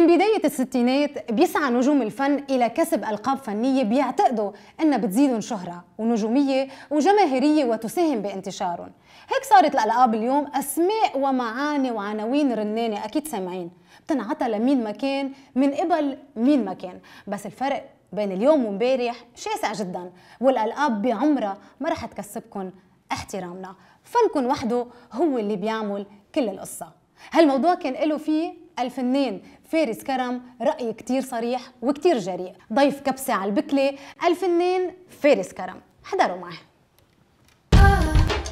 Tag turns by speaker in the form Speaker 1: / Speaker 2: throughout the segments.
Speaker 1: من بداية الستينات بيسعى نجوم الفن إلى كسب ألقاب فنية بيعتقدوا أنها بتزيدهم شهرة ونجومية وجماهيرية وتساهم بانتشارهم هيك صارت الألقاب اليوم أسماء ومعاني وعناوين رنانة أكيد سامعين بتنعطى لمين ما كان من قبل مين ما كان بس الفرق بين اليوم ومبارح شاسع جدا والألقاب بعمرها ما رح تكسبكن احترامنا فنكن وحده هو اللي بيعمل كل القصة هالموضوع كان له فيه الفنان فارس كرم رأي كتير صريح وكتير جريء ضيف كبسة على البكلة الفنان فارس كرم حضروا معه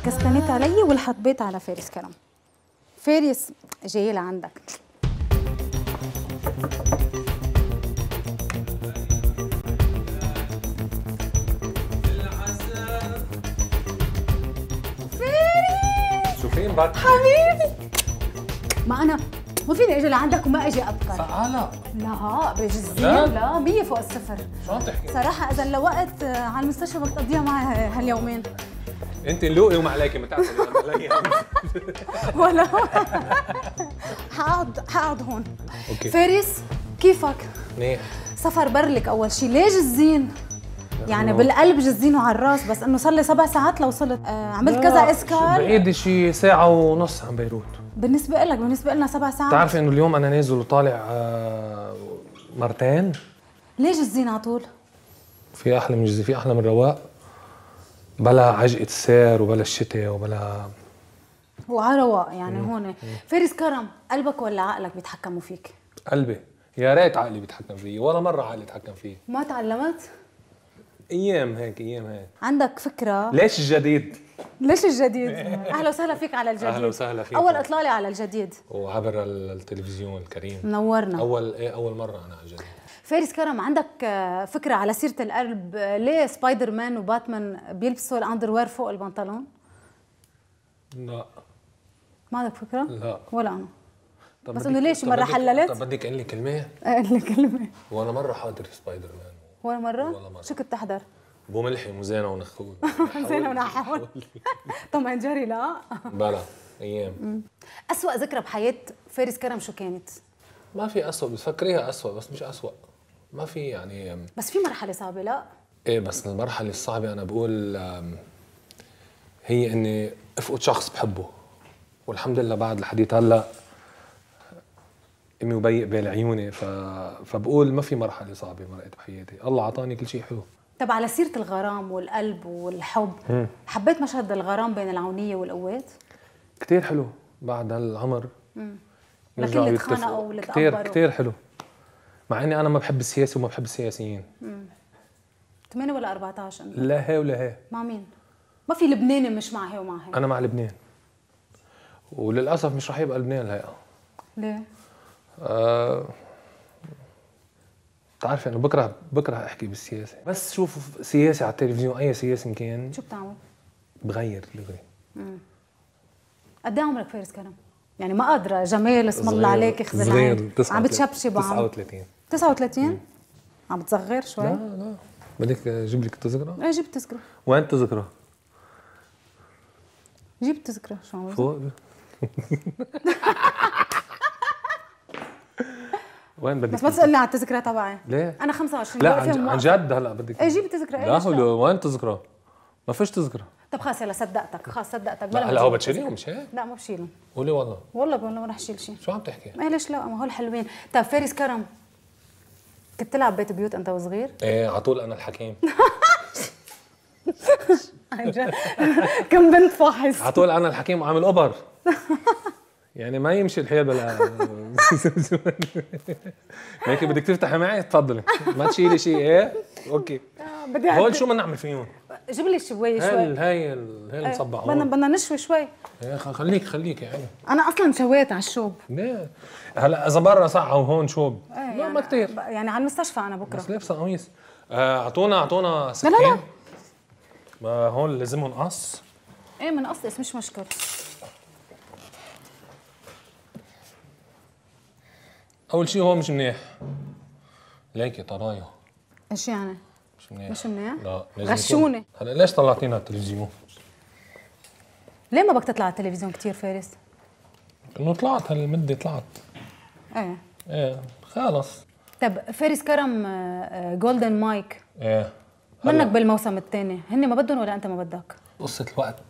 Speaker 1: كستنيت علي والحطبيت على فارس كرم فارس جاي لعندك فارس شو في حبيبي ما انا ما فيني اجي لعندك وما اجي ابكر فعلا لا بجزين لا, لا 100 فوق الصفر شو عم
Speaker 2: تحكي؟ صراحة
Speaker 1: إذا لوقت آه، على المستشفى بتقضيها معي هاليومين
Speaker 2: انت لوقي وما عليكي تعرفي
Speaker 1: ولا حقعد حقعد هون اوكي فارس كيفك؟ منيح سفر برلك اول شيء ليه جزين؟ يعني بالقلب جزين وعلى الراس بس انه صار لي سبع ساعات لوصلت آه عملت كذا اسكار بعيد
Speaker 2: شي ساعه ونص عن بيروت
Speaker 1: بالنسبه لك بالنسبه لنا سبع ساعات تعرف
Speaker 2: انه اليوم انا نازل وطالع آه، مرتين
Speaker 1: ليش الزين على طول
Speaker 2: في احلى من في احلى من رواق بلا عجقه السير وبلا الشتاء وبلا
Speaker 1: وعلى رواق يعني هون فارس كرم قلبك ولا عقلك بيتحكموا فيك
Speaker 2: قلبي يا ريت عقلي بيتحكم فيي ولا مره عقلي تحكم فيي
Speaker 1: ما تعلمت
Speaker 2: ايام هيك ايام هيك
Speaker 1: عندك فكره ليش الجديد ليش الجديد؟ اهلا وسهلا فيك على الجديد اهلا
Speaker 2: وسهلا فيك اول
Speaker 1: اطلاله على الجديد
Speaker 2: وعبر التلفزيون الكريم منورنا اول ايه اول مره انا على الجديد
Speaker 1: فارس كرم عندك آه، فكره على سيره القلب ليه سبايدر مان وباتمان بيلبسوا الاندروير فوق البنطلون؟ لا ما عندك فكره؟ لا ولا انا طب بس انه ليش مره حللت؟ طب
Speaker 2: بدك قلي كلمه؟
Speaker 1: قلي كلمه
Speaker 2: ولا مره حاضر سبايدر مان
Speaker 1: ولا مره؟ ولا مره شو كنت تحضر؟
Speaker 2: مو وزينه ونخول
Speaker 1: زينه ونحول طم جاري لا
Speaker 2: بلا ايام
Speaker 1: اسوأ ذكرى بحياه فارس كرم شو كانت؟ ما في
Speaker 2: اسوأ بتفكريها اسوأ بس مش اسوأ ما في يعني
Speaker 1: بس في مرحله صعبه لا
Speaker 2: ايه بس المرحله الصعبه انا بقول هي اني افقد شخص بحبه والحمد لله بعد لحديت هلا امي وبي بين عيوني ف... فبقول ما في مرحله صعبه مرقت بحياتي الله عطاني كل شيء حلو
Speaker 1: طب على سيره الغرام والقلب والحب م. حبيت مشهد الغرام بين العونيه والقوات
Speaker 2: كتير حلو بعد هالعمر
Speaker 1: لكن اللي اتخانقوا واللي كتير كثير
Speaker 2: حلو مع اني انا ما بحب السياسه وما بحب السياسيين
Speaker 1: امم 8 ولا 14 انت؟ لا هي ولا هي مع مين؟ ما في لبناني مش مع هي ومع هي
Speaker 2: انا مع لبنان وللاسف مش رح يبقى لبنان الهيئه ليه؟ آه بتعرفي انا بكره بكره احكي بالسياسه بس شوف سياسي على التلفزيون اي سياسي كان شو بتعمل؟ بغير
Speaker 1: امم قد ايه عمرك فارس كرم؟ يعني ما قادرة جمال اسم الله عليك خزعان صغير عم بتشبشب عم 39 39 عم بتصغر شوي؟ لا لا
Speaker 2: بدك جيب لك التذكرة؟ ايه جبت تذكرة وين التذكرة؟
Speaker 1: جبت تذكرة شو عم فوق
Speaker 2: وين بدك بس ما تسالني
Speaker 1: على التذكره تبعي ليه؟ انا 25 لا عن, عن جد
Speaker 2: هلا بدك ايه جيب التذكره إيه، لا هو وين التذكره؟ ما فيش تذكره
Speaker 1: طب خلص يلا صدقتك خلص صدقتك لا هلا هو بتشيليهم مش هيك؟ لا ما بشيلهم قولي والله والله بقول ما رح شيل شيء شو عم تحكي؟ ما ليش لا ما هول حلوين طب فارس كرم كنت تلعب بيت بيوت انت وصغير؟
Speaker 2: ايه على طول انا الحكيم
Speaker 1: عن جد كم بنت فاحص على طول
Speaker 2: انا الحكيم وعامل اوبر يعني ما يمشي الحيل بلا هيك بدك تفتحي معي تفضلي ما تشيلي شيء ايه اوكي
Speaker 1: آه، بدي هول شو
Speaker 2: بدنا نعمل فيهم؟
Speaker 1: جيب لي شوي شوي هل
Speaker 2: هي هي إيه، المصبعه بدنا
Speaker 1: بدنا نشوي شوي
Speaker 2: إيه، خليك خليك يعني
Speaker 1: انا اصلا شويت على الشوب
Speaker 2: ليه؟ هلا اذا برا ساعه وهون شوب
Speaker 1: إيه، يعني لا يعني ما كثير يعني على المستشفى انا بكره بس لابسه قميص
Speaker 2: آه، اعطونا اعطونا سكين لا لا لا هون لازمهم قص
Speaker 1: ايه من قص مش مشكل
Speaker 2: اول شيء هو مش منيح ليكي طرايه ايش يعني؟ مش منيح مش منيح؟ لا لازم غشوني هلا ليش طلعتينا على التلفزيون؟
Speaker 1: ليه ما بدك تطلع على التلفزيون كثير فارس؟
Speaker 2: انه طلعت هالمده طلعت ايه ايه خلص
Speaker 1: طب فارس كرم جولدن آه، مايك آه، ايه منك بالموسم الثاني هن ما بدهم ولا انت ما بدك
Speaker 2: قصه الوقت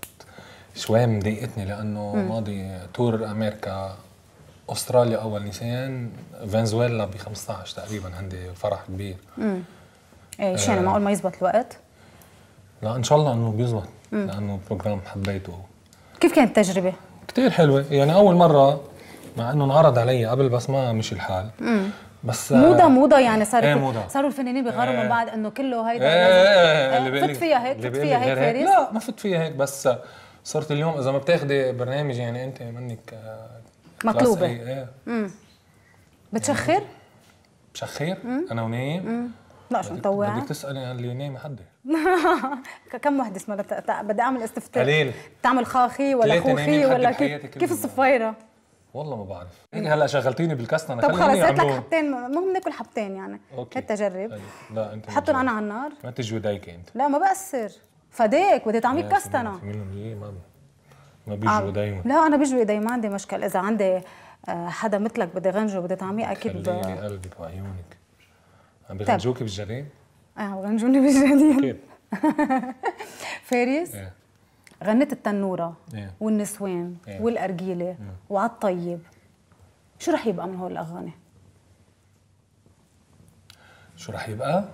Speaker 2: شوي مضايقتني لانه ماضي تور امريكا استراليا اول نيسان فنزويلا ب 15 تقريبا عندي فرح كبير
Speaker 1: امم ايه يعني معقول آه. ما يزبط الوقت؟
Speaker 2: لا ان شاء الله انه بيزبط لانه البروجرام حبيته
Speaker 1: كيف كانت التجربه؟
Speaker 2: كثير حلوه يعني اول مره مع انه انعرض علي قبل بس ما مشي الحال مم. بس موضه آه،
Speaker 1: موضه يعني صار ايه موضة. صاروا الفنانين بيغاروا ايه من آه. بعض انه كله هيدا ايه ايه, إيه،, إيه، فت فيها هيك فت فيها هيك فارس لا
Speaker 2: ما فت فيها هيك بس صرت اليوم اذا ما بتاخدي برنامج يعني انت منك مطلوبة ايه
Speaker 1: امم إيه. بتشخر؟
Speaker 2: بشخر؟ انا ونايم؟ لا شو مطوعة؟ بدك تسألي عن اللي نايم حدا
Speaker 1: كم وحدة اسمها بدي اعمل استفتاء قليل بتعمل خاخي ولا خوخي ولا كيف كيف الصفيرة؟
Speaker 2: والله ما بعرف هيك هلا شغلتيني بالكسنه انا طب خلص هات لك
Speaker 1: حبتين المهم ناكل حبتين يعني اوكي هات تجرب طيب.
Speaker 2: لا انت حطهم انا على النار ما تجوديك انت
Speaker 1: لا ما بأثر فديك بدي تعملي
Speaker 2: ما ما آه، بيجوا دايما لا
Speaker 1: انا بيجوا دايما ما عندي مشكل اذا عندي آه، حدا مثلك بدي غنجه بدي طعميه اكيد بدي
Speaker 2: خليلي قلبك وعيونك عم بغنجوكي طيب. بالجنين؟
Speaker 1: اه بغنجوني بالجنين اكيد فارس غنت إيه. غنيت التنوره إيه. والنسوان إيه. والارجيله وعالطيب الطيب شو رح يبقى من هول الاغاني؟
Speaker 2: شو رح يبقى؟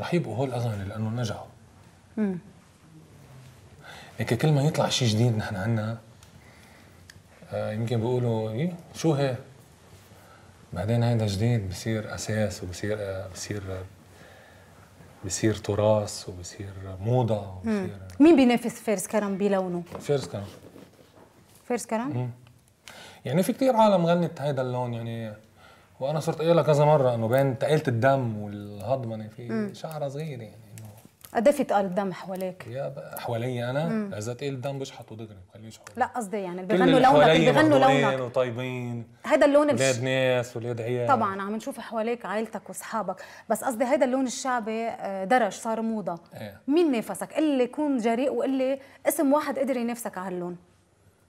Speaker 2: رح يبقوا هول الاغاني لانه نجحوا هيك كل ما يطلع شيء جديد نحن عنا آه، يمكن بيقولوا إيه شو هي بعدين هيدا جديد بصير اساس وبصير آه، بصير بصير تراث وبصير موضه
Speaker 1: وبصير آه، مين بينافس فيرس كرم بلونه؟ فيرس كرم فيرس كرم؟
Speaker 2: يعني في كثير عالم غنت هيدا اللون يعني وانا صرت قايلها كذا مره انه بين تقيله الدم والهضمه يعني في شعره صغيره يعني
Speaker 1: قد ايه في تقال دم حواليك؟ يا بقى حواليا انا
Speaker 2: اذا تقل الدم بشحط ما خليش حوالي لا قصدي يعني اللي بيغنوا لونك اللي بيغنوا لونك وطيبين هيدا اللون ولاد ناس ولاد عيال طبعا
Speaker 1: عم نشوف حواليك عائلتك واصحابك بس قصدي هيدا اللون الشعبي آه، درج صار موضه ايه. مين نافسك؟ لي كون جريء وقل لي اسم واحد قدر ينافسك على هاللون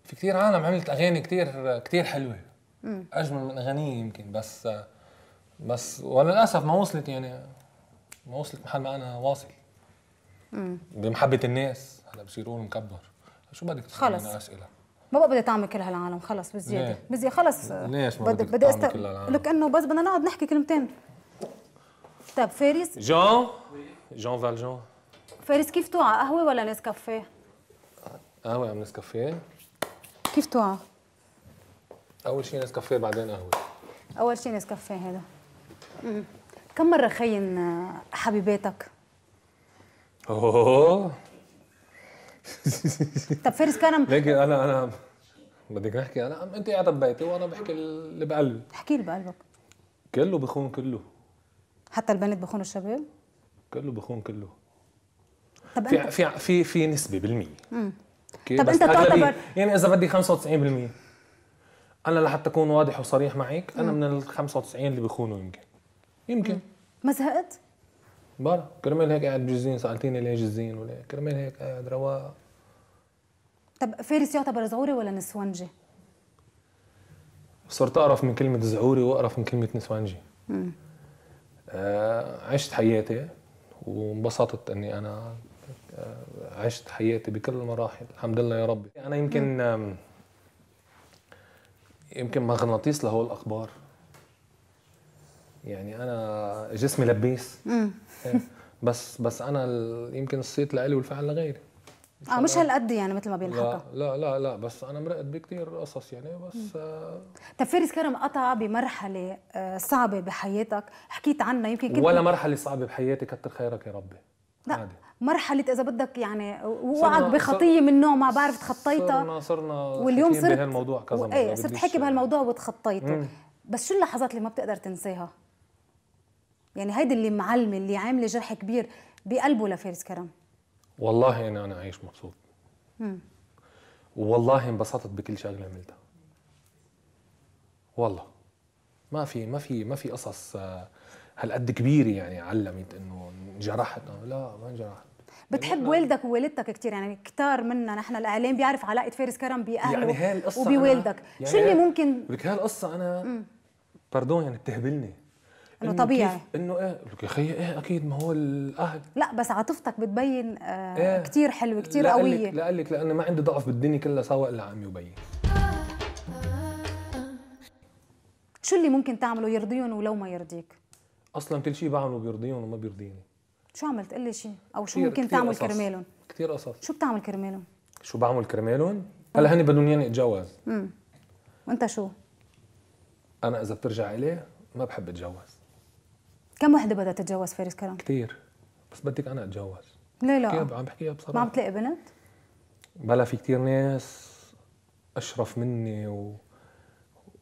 Speaker 2: في كثير عالم عملت اغاني كثير كثير حلوه مم. اجمل من اغانيه يمكن بس آه، بس وللاسف ما وصلت يعني ما وصلت محل ما انا واصل بمحبه الناس هلا بصير مكبر شو بدك
Speaker 1: خلص اسئله ما بقى بدي تعمل كل هالعالم خلص بزياده بزياده خلص ليش ما بدك, بدي تعمل است... كل هالعالم لك انه بس بدنا نقعد نحكي كلمتين طيب فارس
Speaker 2: جون جون فالجون
Speaker 1: فارس كيف توعى قهوه ولا نسكافيه؟
Speaker 2: قهوه ام نسكافيه؟ كيف توعى؟ اول شيء نسكافيه بعدين قهوه
Speaker 1: اول شيء نسكافيه هذا كم مره خين حبيباتك
Speaker 2: اوه طب فارس كرم ليكي انا انا بدك نحكي انا انت قاعده ببيتي وانا بحكي اللي بقلبي
Speaker 1: احكي اللي بقلبك
Speaker 2: كله بخون كله
Speaker 1: حتى البنات بخون الشباب
Speaker 2: كله بخون كله طب في في في, في نسبه بالمية مم. طب انت تعتبر يعني اذا بدي 95% انا لحتى اكون واضح وصريح معك انا مم. من ال 95 اللي بخونوا يمكن
Speaker 1: يمكن مم. ما زهقت؟
Speaker 2: برا كرمال هيك قاعد بجزين سالتيني ليه جزين ولا كرمال هيك قاعد رواق
Speaker 1: طب فارس يعتبر زعوري ولا نسوانجي؟
Speaker 2: صرت اقرف من كلمه زعوري واقرف من كلمه نسوانجي امم آه عشت حياتي وانبسطت اني انا آه عشت حياتي بكل المراحل الحمد لله يا ربي انا يمكن مم. يمكن مغناطيس لهول الاخبار يعني انا جسمي لبيس مم. بس بس انا يمكن الصيت لإلي والفعل لغيري
Speaker 1: اه مش هالقد يعني مثل ما بينحكى
Speaker 2: لا لا لا بس انا مرقت بكثير قصص يعني بس آه
Speaker 1: فارس كرم قطع بمرحله آه صعبه بحياتك حكيت عنها يمكن كنت ولا مرحله
Speaker 2: صعبه بحياتي كتر خيرك يا ربي لا عادي.
Speaker 1: مرحله اذا بدك يعني وقعك بخطيه من نوع ما بعرف تخطيتها
Speaker 2: صرنا صرنا واليوم صرت بهالموضوع كذا مره ايه صرت حكي
Speaker 1: بهالموضوع وتخطيته بس شو اللحظات اللي ما بتقدر تنساها يعني هيدي اللي معلمة اللي عامله جرح كبير بقلبه لفارس كرم
Speaker 2: والله انا انا عايش مبسوط والله انبسطت بكل شغله عملتها والله ما في ما في ما في قصص آه، هالقد كبيره يعني علمت انه انجرحت آه، لا ما انجرحت
Speaker 1: بتحب يعني والدك ووالدتك كثير يعني كثار منا نحن الاعلام بيعرف علاقه فارس كرم باهله يعني وبوالدك يعني شو اللي ممكن
Speaker 2: لك هالقصه انا باردون يعني بتهبلني انه طبيعي انه ايه يا خيي ايه اكيد ما هو الاهل
Speaker 1: لا بس عاطفتك بتبين آه إيه؟ كثير حلوه كثير قويه لك
Speaker 2: لا قال لك لانه ما عندي ضعف بالدنيا كلها سوا الا عم يبين
Speaker 1: شو اللي ممكن تعمله يرضيهم ولو ما يرضيك؟
Speaker 2: اصلا كل شيء بعمله بيرضيهم وما بيرضيني
Speaker 1: شو عملت قل لي شيء او شو كتير ممكن كتير تعمل كرمالهم؟ كثير قصص شو بتعمل كرمالهم؟
Speaker 2: شو بعمل كرمالهم؟ هلا هن بدهم ياني اتجوز
Speaker 1: امم وانت شو؟
Speaker 2: انا اذا بترجع اليه ما بحب اتجوز
Speaker 1: كم وحده بدها تتجوز فارس كرم؟
Speaker 2: كثير بس بدك انا اتجوز
Speaker 1: ليه لا؟ عم بحكيها بصراحه ما عم تلاقي بنت؟
Speaker 2: بلا في كثير ناس اشرف مني و...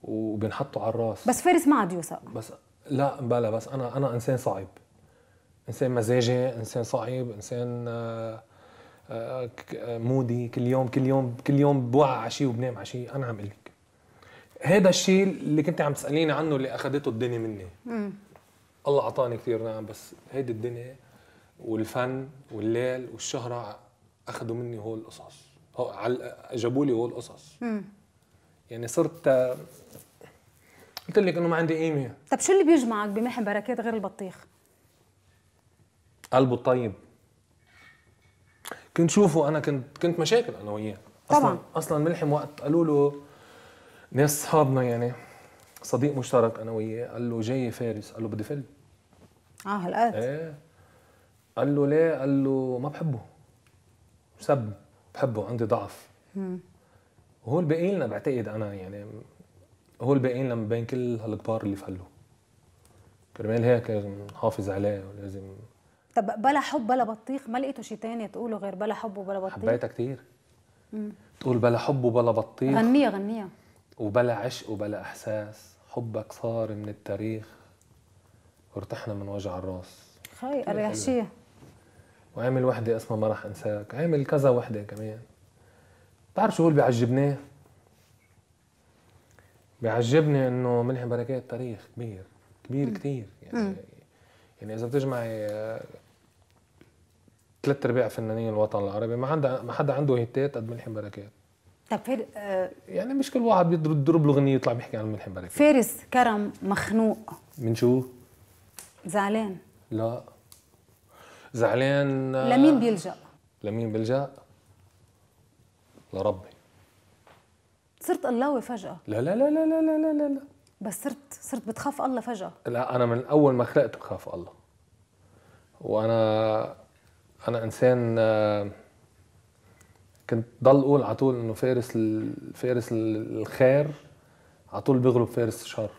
Speaker 2: وبنحطوا على الراس بس
Speaker 1: فارس ما عاد يوثق
Speaker 2: بس لا بلا بس انا انا انسان صعب انسان مزاجي انسان صعب انسان آه، آه، آه، مودي كل يوم كل يوم كل يوم بوعى على شيء وبنام على شيء انا عم اقول لك هذا الشيء اللي كنت عم تساليني عنه اللي اخذته الدنيا مني مم. الله اعطاني كثير نعم بس هيدي الدنيا والفن والليل والشهره اخذوا مني هول القصص هو جابوا لي هول القصص يعني صرت قلت لك انه ما عندي قيمه
Speaker 1: طب شو اللي بيجمعك بمحن بركات غير البطيخ؟
Speaker 2: قلبه الطيب كنت شوفه انا كنت كنت مشاكل انا وياه طبعا اصلا ملحم وقت قالوا له ناس اصحابنا يعني صديق مشترك انا وياه قال له جاي فارس قال له بدي فل
Speaker 1: اه هالقد ايه
Speaker 2: قال له ليه؟ قال له ما بحبه سب بحبه عندي ضعف امم وهو الباقيين لنا بعتقد انا يعني هو الباقيين من بين كل هالكبار اللي فلوا كرمال هيك لازم نحافظ عليه ولازم
Speaker 1: طب بلا حب بلا بطيخ ما لقيتوا شيء ثاني تقولوا غير بلا حب وبلا بطيخ حبيتها
Speaker 2: كثير تقول بلا حب وبلا بطيخ غنية غنية وبلا عشق وبلا احساس حبك صار من التاريخ وارتحنا من وجع الراس
Speaker 1: خي اريح
Speaker 2: وعامل وحده اسمها ما راح انساك عامل كذا وحده كمان بتعرف شو هو اللي بيعجبني بيعجبني انه منح بركات تاريخ كبير كبير كثير يعني مم. يعني اذا بتجمعي ثلاث آه، ارباع فنانين الوطن العربي ما حدا ما حدا عنده هيتات قد ملحم بركات طب فارس آه، يعني مش كل واحد بيضرب له اغنيه يطلع بيحكي عن ملحم بركات
Speaker 1: فارس كرم مخنوق من شو؟ زعلان
Speaker 2: لا زعلان آه، لمين بيلجأ؟ لمين بلجأ؟ لربي
Speaker 1: صرت قلاوي فجأة لا لا لا لا لا لا لا لا بس صرت صرت بتخاف الله فجأة
Speaker 2: لا أنا من أول ما خلقت بخاف الله وأنا أنا إنسان آه، كنت ضل أقول على طول إنه فارس فارس الخير على طول بيغلب فارس الشر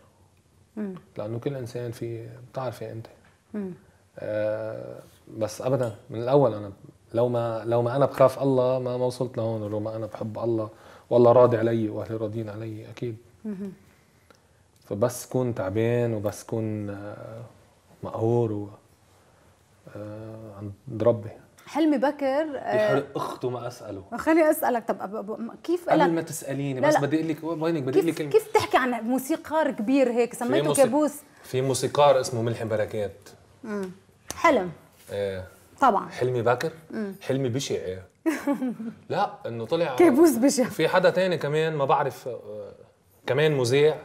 Speaker 2: لانه كل انسان في بتعرفي يعني انت آه بس ابدا من الاول انا لو ما لو ما انا بخاف الله ما ما وصلت لهون ولو ما انا بحب الله والله راضي علي واهلي راضيين علي اكيد فبس كون تعبان وبس كون آه، مقهور و آه، عند ربي
Speaker 1: حلمي بكر يحرق آه، اخته ما اساله خليني اسالك طب أب... أب... كيف قبل ما
Speaker 2: تساليني بس بدي اقول لك وينك بدي اقول لك كيف,
Speaker 1: بتحكي تحكي عن موسيقار كبير هيك سميته موسيق... كابوس
Speaker 2: في موسيقار اسمه ملحي بركات
Speaker 1: امم حلم ايه طبعا
Speaker 2: حلمي بكر حلمي بشع ايه لا انه طلع كابوس بشع في حدا تاني كمان ما بعرف آه، كمان مذيع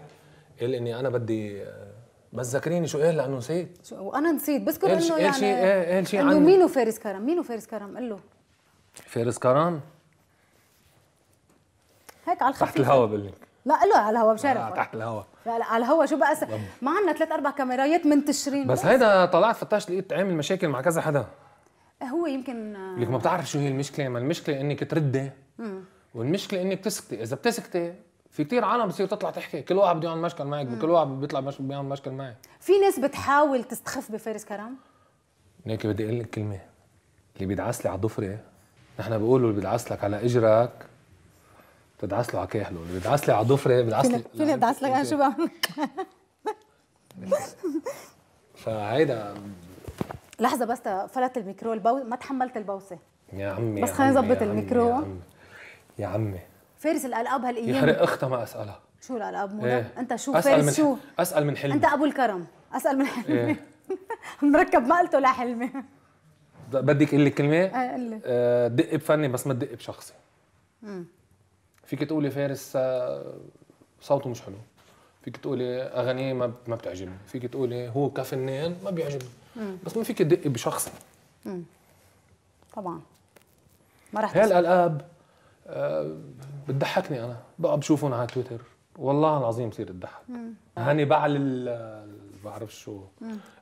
Speaker 2: قال اني انا بدي آه، بس ذاكريني شو قال لانه نسيت
Speaker 1: وانا نسيت بذكر انه يعني قال شيء قال شيء عنه مين فارس كرم مين فارس كرم قل له
Speaker 2: فارس كرم
Speaker 1: هيك على الخفيف تحت الهوا بقول لك لا له على الهوا بشرف آه تحت الهوا لا لا على الهوا شو بقى ما عندنا ثلاث اربع كاميرات منتشرين بس, بس
Speaker 2: هيدا طلعت فتشت لقيت عامل مشاكل مع كذا حدا
Speaker 1: إيه، هو يمكن آه. لك ما
Speaker 2: بتعرف شو هي المشكله ما المشكله انك تردي والمشكله انك تسكتي اذا بتسكتي في كثير عالم بتصير تطلع تحكي كل واحد بده يعمل مشكل معك كل واحد بيطلع بيعمل مشكل معي
Speaker 1: في ناس بتحاول تستخف بفارس كرم
Speaker 2: ليك بدي اقول لك كلمه اللي بيدعس لي على ضفري نحن بقولوا اللي بيدعس لك على اجرك بتدعس له على كاهله اللي بيدعس لي على ضفري بيدعس لي في اللي بيدعس لك انا شو بعمل فهيدا
Speaker 1: لحظه بس فلت الميكرو البو... ما تحملت البوسه يا عمي بس خلينا نظبط الميكرو يا عمي, يا عمي. فارس الالقاب هالايام يحرق اختها ما اسالها شو الالقاب مو ايه. انت شو أسأل فارس شو؟
Speaker 2: اسال من حلمي انت ابو
Speaker 1: الكرم اسال من حلمي ايه. مركب قلته لحلمي
Speaker 2: بدك اقول لك كلمه؟ ايه قول آه دق بفني بس ما تدق بشخصي امم فيك تقولي فارس آه، صوته مش حلو فيك تقولي اغانيه ما ما بتعجبني فيك تقولي هو كفنان ما بيعجبني بس ما فيك تدقي بشخصي
Speaker 1: طبعا ما رح هالالقاب
Speaker 2: أه، بتضحكني انا بقى بشوفهم على تويتر والله العظيم بصير اتضحك هاني بعل ال بعرف شو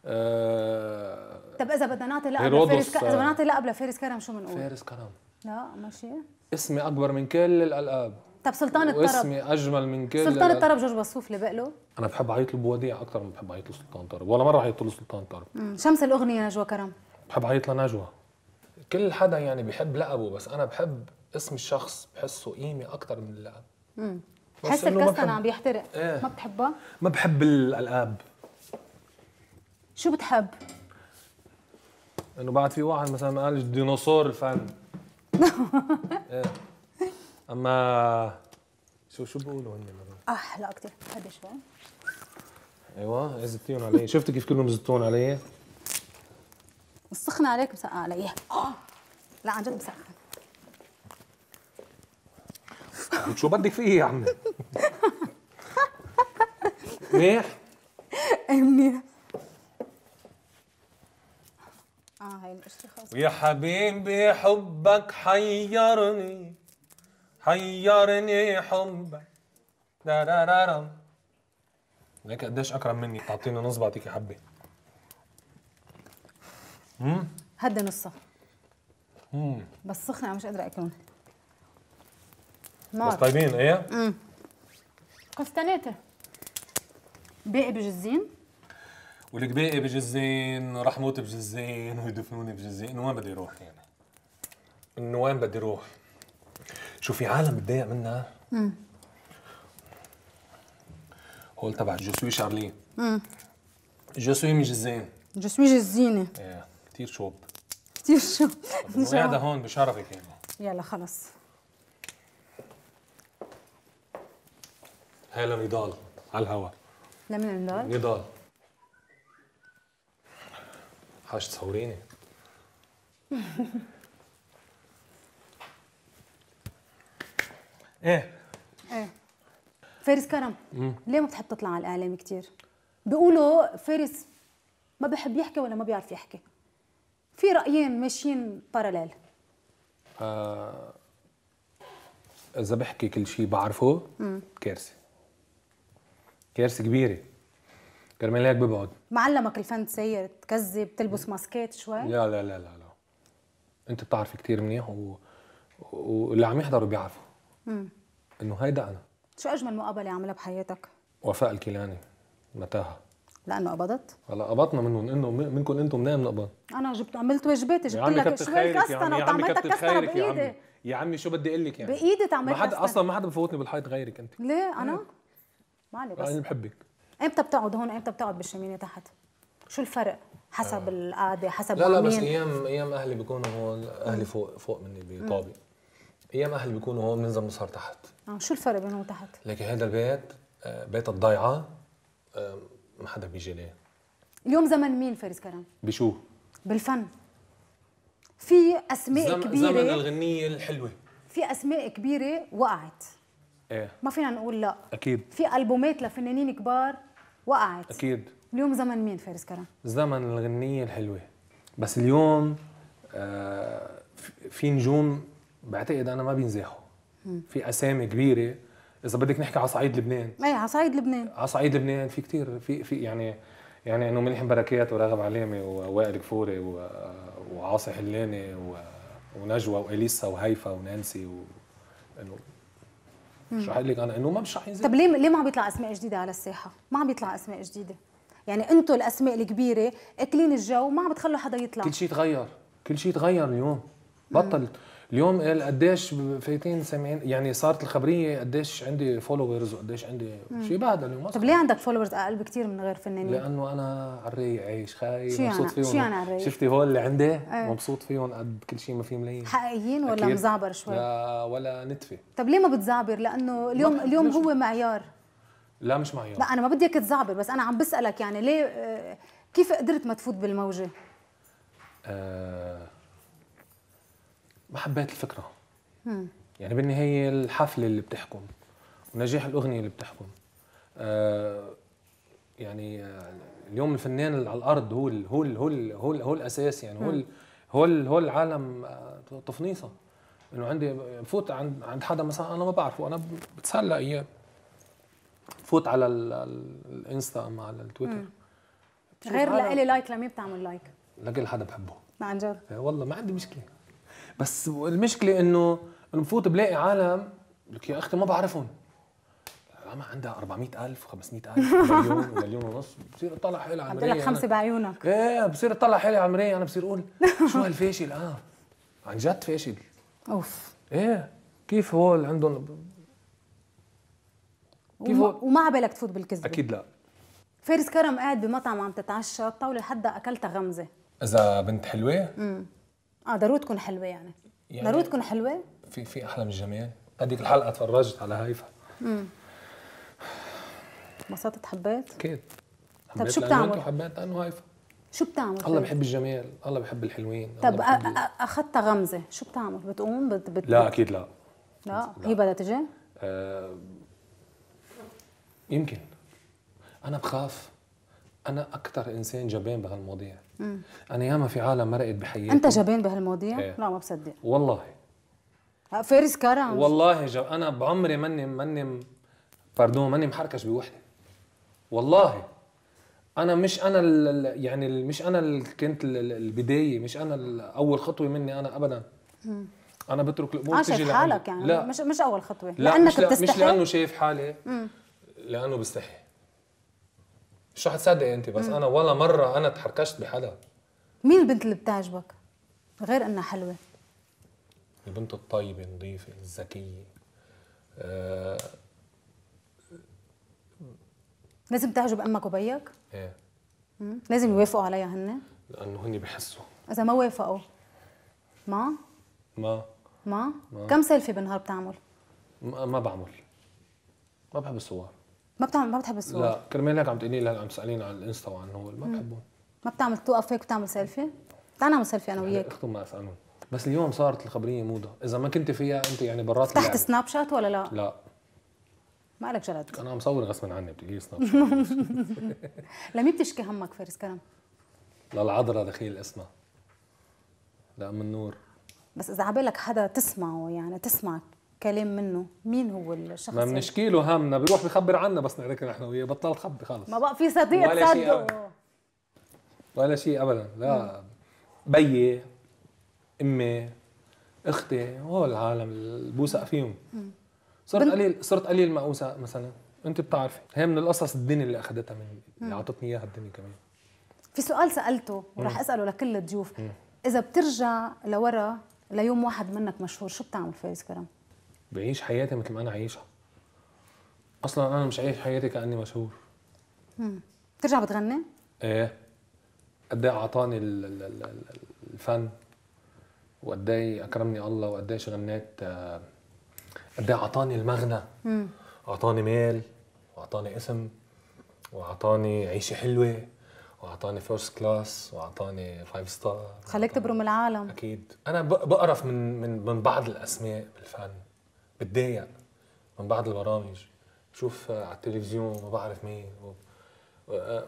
Speaker 2: آه
Speaker 1: طب اذا بدنا نعطي لقب لفارس كرم اذا بدنا نعطي لقب لفارس كرم شو بنقول؟ فارس كرم لا ماشي
Speaker 2: اسمي اكبر من كل الالقاب
Speaker 1: طب سلطان الطرب اسمي
Speaker 2: اجمل من كل سلطان الطرب
Speaker 1: جورج بصوف اللي بقله
Speaker 2: انا بحب اعيط له بوديع اكثر من بحب اعيط له سلطان طرب ولا مره عيط له سلطان طرب
Speaker 1: شمس الاغنيه نجوى كرم
Speaker 2: بحب اعيط لنجوى كل حدا يعني بحب لقبه بس انا بحب اسم الشخص بحسه قيمه اكثر من اللقب بحس الكاستن عم
Speaker 1: بيحترق ايه. ما بتحبها؟
Speaker 2: ما بحب الألقاب شو بتحب؟ انه بعد في واحد مثلا قال ديناصور الفن ايه اما شو شو بيقولوا هن
Speaker 1: احلى آه، كثير هذا شوي
Speaker 2: ايوه زتيهم علي شفتي كيف كلهم زتون علي
Speaker 1: السخنة عليك مسقعة علي آه. لا عن جد مسقعة
Speaker 2: شو بدك فيه يا عمي؟
Speaker 1: منيح؟ ايه منيح اه هي القشطه خلص
Speaker 2: يا حبيبي حبك حيرني حيرني
Speaker 1: حبك
Speaker 2: دارارارم لك قديش اكرم مني تعطيني نص بعطيك حبه امم هدى نصها امم
Speaker 1: بس سخنه مش قادره اكلهم بس طيبين ايه امم كوستانيتا باقي بجزين
Speaker 2: ولك باقي بجزين رح موت بجزين ويدفنوني بجزين انه وين بدي اروح يعني انه وين بدي اروح شو في عالم بتضايق منها امم هول تبع جوسوي شارلي امم جوسوي من جزين
Speaker 1: جوسوي جزينه
Speaker 2: ايه كثير شوب
Speaker 1: كثير شوب قاعده
Speaker 2: هون بشرفك يعني
Speaker 1: يلا خلص
Speaker 2: هلا نضال على الهواء لمن نضال؟ نضال حاش تصوريني
Speaker 1: ايه ايه فارس كرم ليه ما بتحب تطلع على الاعلام كثير؟ بيقولوا فارس ما بحب يحكي ولا ما بيعرف يحكي في رايين ماشيين باراليل
Speaker 2: آه اذا بحكي كل شيء بعرفه كارثه كارثه كبيره كرمال هيك ببعد
Speaker 1: معلمك الفن تسير تكذب تلبس ماسكات شوي لا
Speaker 2: لا لا لا لا انت بتعرفي كثير منيح و... واللي عم يحضروا بيعرفوا انه هيدا انا
Speaker 1: شو اجمل مقابله عملها بحياتك؟
Speaker 2: وفاء الكيلاني متاهه
Speaker 1: لانه قبضت؟
Speaker 2: هلا قبضنا منهم انه منكم انتم منين بنقبض؟
Speaker 1: انا جبت عملت واجباتي جبت لك شوي كستنه وطعميتها كستنه بايدي
Speaker 2: يا عمي شو بدي اقول لك يعني بايدي
Speaker 1: طعميتها ما حدا اصلا
Speaker 2: ما حدا بفوتني بالحيط غيرك انت
Speaker 1: ليه انا؟ إيه. معلي بس انا بحبك امتى بتقعد هون امتى بتقعد بالشمينه تحت شو الفرق حسب آه. القعده حسب لا لا بس ايام
Speaker 2: ايام اهلي بيكونوا هون اهلي فوق فوق مني بطابق ايام اهلي بيكونوا هون بننزل نسهر تحت
Speaker 1: اه شو الفرق بينهم تحت
Speaker 2: لكن هذا البيت آه، بيت الضيعه آه، ما حدا بيجي ليه
Speaker 1: اليوم زمن مين فارس كرم بشو بالفن في اسماء زم... كبيره زمن
Speaker 2: الغنيه الحلوه
Speaker 1: في اسماء كبيره وقعت ايه ما فينا نقول لا اكيد في البومات لفنانين كبار وقعت اكيد اليوم زمن مين فارس كرم؟
Speaker 2: زمن الغنية الحلوة بس اليوم آه، في نجوم بعتقد انا ما بينزاحوا في اسامي كبيره اذا بدك نحكي على صعيد لبنان
Speaker 1: اي على صعيد لبنان
Speaker 2: على صعيد لبنان في كثير في في يعني يعني انه منحن بركات وراغب علامه ووائل كفوري وعاصي حلاني ونجوى واليسا وهيفا ونانسي و... مش رح لك انا انه ما مش رح ينزل طب
Speaker 1: ليه ليه ما عم بيطلع اسماء جديده على الساحه؟ ما عم بيطلع اسماء جديده يعني انتم الاسماء الكبيره اكلين الجو ما عم بتخلوا حدا يطلع كل شيء
Speaker 2: تغير كل شيء تغير اليوم بطل اليوم قديش فايتين سامعين يعني صارت الخبريه قديش عندي فولورز وقديش عندي شيء بعد اليوم
Speaker 1: طيب ليه عندك فولورز اقل بكثير من غير فنانين؟ لانه
Speaker 2: انا على الرايق عايش خايف مبسوط يعني؟ فيهم شو يعني على شفتي هول اللي عندي ايه. مبسوط فيهم قد كل شيء ما في ملايين
Speaker 1: حقيقيين ولا مزعبر شوي؟
Speaker 2: لا ولا نتفه
Speaker 1: طيب ليه ما بتزعبر؟ لانه اليوم اليوم هو معيار
Speaker 2: لا مش معيار لا
Speaker 1: انا ما بدي اياك تزعبر بس انا عم بسالك يعني ليه آه، كيف قدرت ما تفوت بالموجه؟
Speaker 2: آه ما حبيت الفكره مم. يعني بالنهايه الحفله اللي بتحكم ونجاح الاغنيه اللي بتحكم آه يعني آه، اليوم الفنان على الارض هو ال هو ال هو ال هو, الـ هو الاساس يعني هو ال هو ال هو العالم آه، تفنيصه انه عندي بفوت عند عند حدا مثلا انا ما بعرفه انا بتسلى اياه بفوت على الانستا اما على التويتر غير لإلي
Speaker 1: لايك لمين بتعمل لايك؟
Speaker 2: لكل حدا بحبه عن جد إيه والله ما عندي مشكله بس المشكله انه بفوت بلاقي عالم لك يا اختي ما بعرفهم ما عندها 400000 500000 مليون مليون ونص بصير اطلع حالي على المرايه لك خمسه بعيونك ايه بصير اطلع حالي على المرايه انا بصير اقول شو هالفاشل اه عن جد فاشل اوف ايه كيف هو اللي عندهم
Speaker 1: كيف وما, وما بالك تفوت بالكذب اكيد لا فارس كرم قاعد بمطعم عم تتعشى الطاوله حدا اكلتها غمزه
Speaker 2: اذا بنت حلوه
Speaker 1: امم اه ضروري تكون حلوه يعني, يعني ضروري تكون حلوه
Speaker 2: في في احلى من الجمال هذيك الحلقه تفرجت على هيفا
Speaker 1: امم انبسطت حبيت؟ اكيد طب شو بتعمل؟ حبيت لانه هيفا شو بتعمل؟ الله بحب
Speaker 2: الجمال، الله بحب الحلوين طب
Speaker 1: اخذت غمزه، شو بتعمل؟ بتقوم؟ بت... بت... لا اكيد لا لا, لا. هي بدها تجي؟
Speaker 2: آه... يمكن انا بخاف انا اكثر انسان جبان بهالمواضيع انا ياما في عالم مرقت بحياتي انت
Speaker 1: جبان بهالمواضيع؟ ايه. لا ما بصدق والله آه، فارس كرم والله
Speaker 2: جب... انا بعمري ماني ماني باردون ماني محركش بوحده والله انا مش انا ال... يعني مش انا ال... كنت ال... البدايه مش انا ال... اول خطوه مني انا ابدا مم. انا بترك الامور آه، تجي لحالك يعني لا. مش
Speaker 1: مش اول خطوه لا لانك مش, لا... مش لانه
Speaker 2: شايف حالي مم. لانه بستحي مش رح تصدقي انت بس مم. انا ولا مره انا تحركشت بحدا
Speaker 1: مين البنت اللي بتعجبك غير انها حلوه
Speaker 2: البنت الطيبه النظيفه الذكيه آه...
Speaker 1: لازم تعجب امك وبيك ايه مم. لازم يوافقوا عليها هن
Speaker 2: لانه هن بحسوا
Speaker 1: اذا ما وافقوا ما ما ما, كم سيلفي بالنهار بتعمل
Speaker 2: ما بعمل ما بحب الصور
Speaker 1: ما بتعمل ما بتحب الصور لا
Speaker 2: كرمال هيك عم تقولي لي عم تساليني عن الانستا وعن هول ما بحبهم
Speaker 1: ما بتعمل توقف هيك وتعمل سيلفي؟ تعال نعمل سيلفي انا يعني وياك
Speaker 2: اختم ما اسالهم بس اليوم صارت الخبريه موضه اذا ما كنت فيها انت يعني برات فتحت
Speaker 1: سناب شات ولا لا؟ لا ما لك جلد انا عم
Speaker 2: صور غصبا عني لي سناب
Speaker 1: شات لمين بتشكي همك فارس كرم؟
Speaker 2: للعذراء دخيل اسمها لأم النور
Speaker 1: بس اذا عبالك حدا تسمعه يعني تسمعك كلام منه مين هو الشخص ما بنشكي
Speaker 2: له همنا بيروح بخبر عنا بس نعرك نحن وياه بطلت خبي خلص
Speaker 1: ما بقى في صديق ولا شيء
Speaker 2: ولا شيء ابدا لا بيي امي اختي هول العالم اللي بوثق فيهم صرت بنت... قليل صرت قليل ما اوثق مثلا انت بتعرفي هي من القصص الدنيا اللي اخذتها مني اللي اعطتني اياها الدنيا كمان
Speaker 1: في سؤال سالته وراح اساله لكل الضيوف اذا بترجع لورا ليوم واحد منك مشهور شو بتعمل فايز كرم؟
Speaker 2: بعيش حياتي مثل ما انا عايشها اصلا انا مش عايش حياتي كاني مشهور
Speaker 1: امم بترجع بتغني؟
Speaker 2: ايه قد ايه اعطاني الفن وقد ايه اكرمني الله وقد ايش غنيت آه، قد ايه اعطاني المغنى اعطاني مال واعطاني اسم واعطاني عيشه حلوه واعطاني فيرست كلاس واعطاني فايف ستار
Speaker 1: خليك تبرم العالم
Speaker 2: اكيد انا بقرف من من من بعض الاسماء بالفن بتضايق من بعض البرامج بشوف على التلفزيون ما بعرف مين و...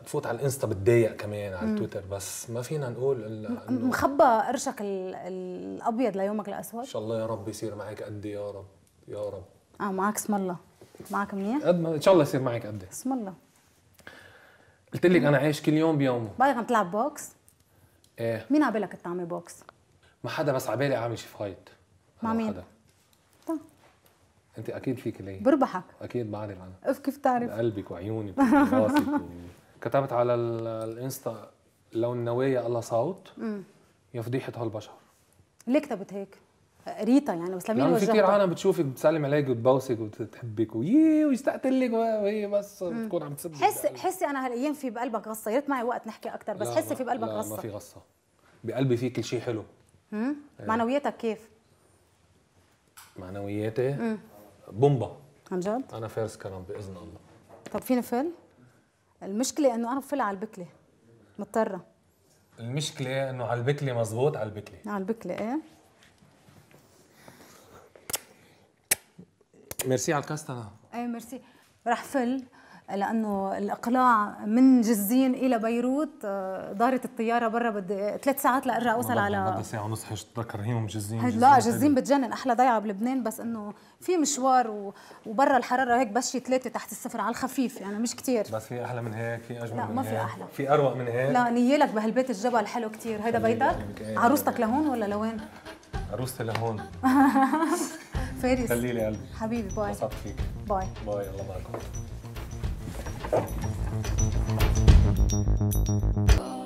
Speaker 2: بفوت على الانستا بتضايق كمان على التويتر بس ما فينا نقول الا انه
Speaker 1: مخبى قرشك الابيض ليومك الاسود ان شاء
Speaker 2: الله يا رب يصير معك قد إيه يا رب يا رب
Speaker 1: اه معك اسم الله معك منيح؟
Speaker 2: قد ما ان شاء الله يصير معك قد إيه. اسم الله قلت لك انا عايش كل يوم بيومه
Speaker 1: بعدك عم تلعب بوكس؟ ايه مين عبالك تعمل بوكس؟
Speaker 2: ما حدا بس عبالي اعمل شي فايت مع مين؟ حدا. انت اكيد فيك ليه بربحك اكيد بعرف انا اف كيف تعرف قلبك وعيونك وراسك و... كتبت على الانستا لو النوايا الله صوت يا فضيحه هالبشر
Speaker 1: ليه كتبت هيك؟ ريتا يعني بس لمين في كثير عالم
Speaker 2: بتشوفك بتسلم عليك وتبوسك وتحبك ويي ويستقتلك وهي بس مم. عم تسبك حس
Speaker 1: حسي انا هالايام في بقلبك غصه يا ريت معي وقت نحكي اكثر بس حسي في بقلبك لا غصه ما في
Speaker 2: غصه بقلبي في كل شيء حلو
Speaker 1: آه. معنوياتك كيف؟
Speaker 2: معنوياتي؟ مم. بومبا عن جد؟ انا فارس كرم باذن الله
Speaker 1: طب فينا فل؟ المشكله انه انا بفل على البكله مضطره
Speaker 2: المشكله انه على البكله مزبوط على البكله
Speaker 1: على البكله ايه
Speaker 2: ميرسي على الكاستنا
Speaker 1: ايه ميرسي رح فل لانه الاقلاع من جزين الى بيروت آه، دارت الطياره برا بدي ثلاث ساعات لارجع اوصل على بدها
Speaker 2: ساعه ونص حش بتذكر هي جزين لا جزين
Speaker 1: بتجنن احلى ضيعه بلبنان بس انه في مشوار و... وبرا الحراره هيك بس شي ثلاثه تحت الصفر على الخفيف يعني مش كثير
Speaker 2: بس في احلى من هيك في اجمل لا من ما في احلى في اروق من هيك لا
Speaker 1: نيالك بهالبيت الجبل حلو كثير هيدا بيتك إيه، عروستك لهون ولا لوين؟
Speaker 2: عروستي لهون
Speaker 1: فارس خليلي قلبي حبيبي باي فيك باي باي الله معكم Oh.